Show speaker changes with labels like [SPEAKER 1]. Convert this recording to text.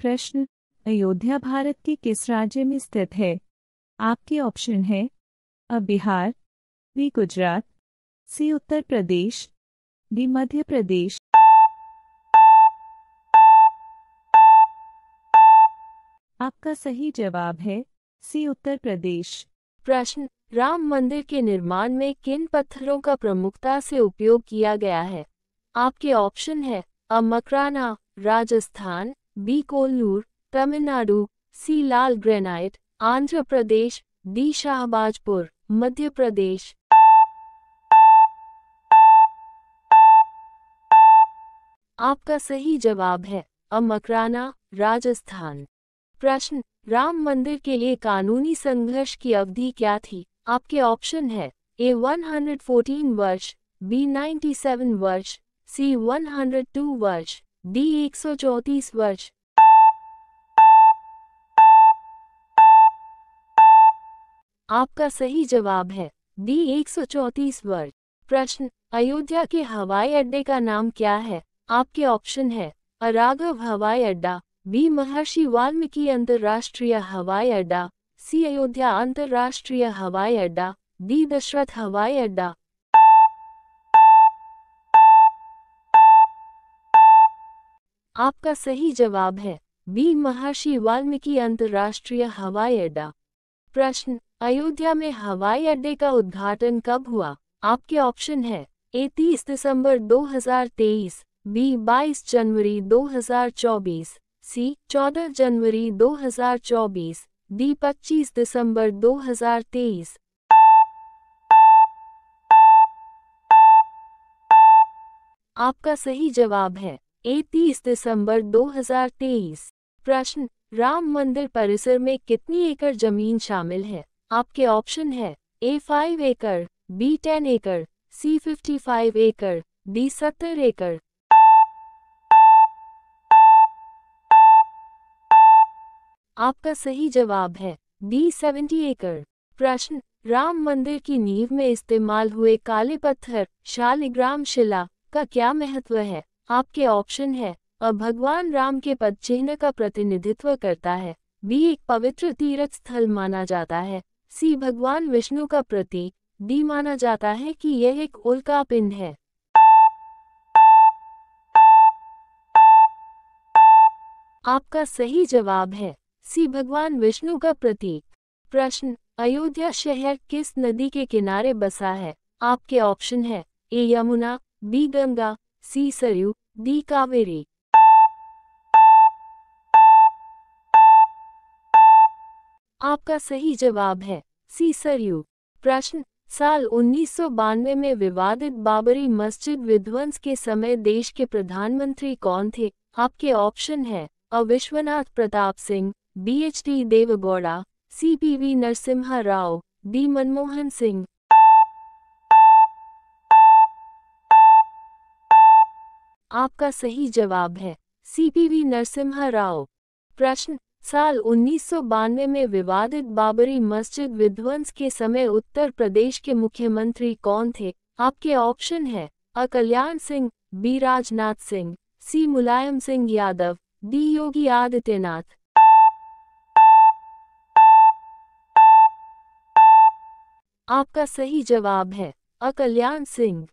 [SPEAKER 1] प्रश्न अयोध्या भारत के किस राज्य में स्थित है आपके ऑप्शन है A Bihar B Gujarat C Uttar Pradesh D Madhya Pradesh आपका सही जवाब है सी उत्तर प्रदेश प्रश्न राम मंदिर के निर्माण में किन पत्थरों का प्रमुखता से उपयोग किया गया है आपके ऑप्शन है A Makrana Rajasthan B Kollur Tamil Nadu C लाल ग्रेनाइट आंध्र प्रदेश डी शाहबाजपुर मध्य प्रदेश आपका सही जवाब है अमकराना राजस्थान प्रश्न राम मंदिर के लिए कानूनी संघर्ष की अवधि क्या थी आपके ऑप्शन है ए 114 वर्ष बी 97 वर्ष सी 102 वर्ष डी एक सौ चौतीस वर्ष आपका सही जवाब है डी एक सौ चौतीस वर्ष प्रश्न अयोध्या के हवाई अड्डे का नाम क्या है आपके ऑप्शन है अराघव हवाई अड्डा बी महर्षि वाल्मीकि अंतर्राष्ट्रीय हवाई अड्डा सी अयोध्या अंतर्राष्ट्रीय हवाई अड्डा डी दशरथ हवाई अड्डा आपका सही जवाब है बी महर्षि वाल्मीकि अंतर्राष्ट्रीय हवाई अड्डा प्रश्न अयोध्या में हवाई अड्डे का उद्घाटन कब हुआ आपके ऑप्शन है ए तीस दिसंबर 2023, बी 22 जनवरी 2024, सी 14 जनवरी 2024, डी 25 दिसंबर 2023। आपका सही जवाब है 31 दिसंबर 2023 प्रश्न राम मंदिर परिसर में कितनी एकड़ जमीन शामिल है आपके ऑप्शन है ए फाइव एकड़ बी टेन एकड़ सी फिफ्टी फाइव एकड़ डी सत्तर एकड़ आपका सही जवाब है डी सेवेंटी एकड़ प्रश्न राम मंदिर की नींव में इस्तेमाल हुए काले पत्थर शालिग्राम शिला का क्या महत्व है आपके ऑप्शन है और भगवान राम के पद चिन्ह का प्रतिनिधित्व करता है बी एक पवित्र तीर्थ स्थल माना जाता है सी भगवान विष्णु का प्रतीक डी माना जाता है कि यह एक उल्का पिंड है आपका सही जवाब है सी भगवान विष्णु का प्रतीक प्रश्न अयोध्या शहर किस नदी के किनारे बसा है आपके ऑप्शन है A Yamuna B Ganga C Saryu D Kaveri आपका सही जवाब है सी सरयू प्रश्न साल उन्नीस में विवादित बाबरी मस्जिद विध्वंस के समय देश के प्रधानमंत्री कौन थे आपके ऑप्शन हैं अविश्वनाथ Pratap Singh B H D Deve Gowda C P V Narasimha Rao D Manmohan Singh आपका सही जवाब है सीपीवी नरसिम्हा राव प्रश्न साल उन्नीस में विवादित बाबरी मस्जिद विध्वंस के समय उत्तर प्रदेश के मुख्यमंत्री कौन थे आपके ऑप्शन है अकल्याण सिंह बी राजनाथ सिंह सी मुलायम सिंह यादव डी योगी आदित्यनाथ आपका सही जवाब है अकल्याण सिंह